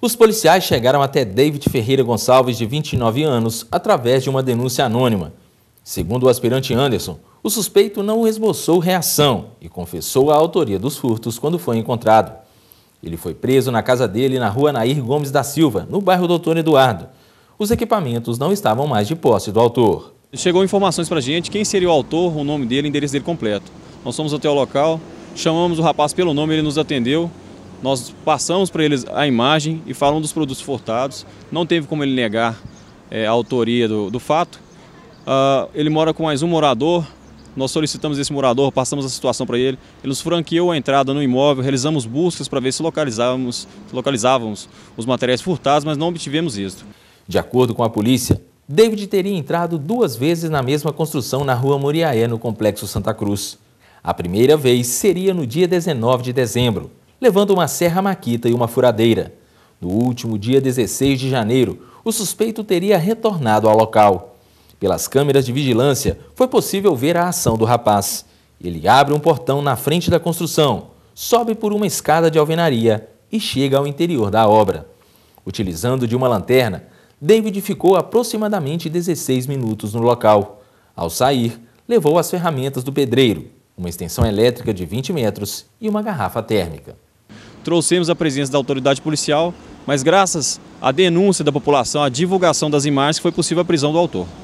Os policiais chegaram até David Ferreira Gonçalves, de 29 anos, através de uma denúncia anônima. Segundo o aspirante Anderson, o suspeito não esboçou reação e confessou a autoria dos furtos quando foi encontrado. Ele foi preso na casa dele na rua Nair Gomes da Silva, no bairro Doutor Eduardo. Os equipamentos não estavam mais de posse do autor. Chegou informações para a gente quem seria o autor, o nome dele, o endereço dele completo. Nós fomos até o local, chamamos o rapaz pelo nome, ele nos atendeu nós passamos para eles a imagem e falamos dos produtos furtados. Não teve como ele negar é, a autoria do, do fato. Uh, ele mora com mais um morador. Nós solicitamos esse morador, passamos a situação para ele. Ele nos franqueou a entrada no imóvel, realizamos buscas para ver se localizávamos, se localizávamos os materiais furtados, mas não obtivemos isso. De acordo com a polícia, David teria entrado duas vezes na mesma construção na rua Moriaé, no Complexo Santa Cruz. A primeira vez seria no dia 19 de dezembro, levando uma serra maquita e uma furadeira. No último dia 16 de janeiro, o suspeito teria retornado ao local. Pelas câmeras de vigilância, foi possível ver a ação do rapaz. Ele abre um portão na frente da construção, sobe por uma escada de alvenaria e chega ao interior da obra. Utilizando de uma lanterna, David ficou aproximadamente 16 minutos no local. Ao sair, levou as ferramentas do pedreiro, uma extensão elétrica de 20 metros e uma garrafa térmica trouxemos a presença da autoridade policial, mas graças à denúncia da população, à divulgação das imagens, foi possível a prisão do autor.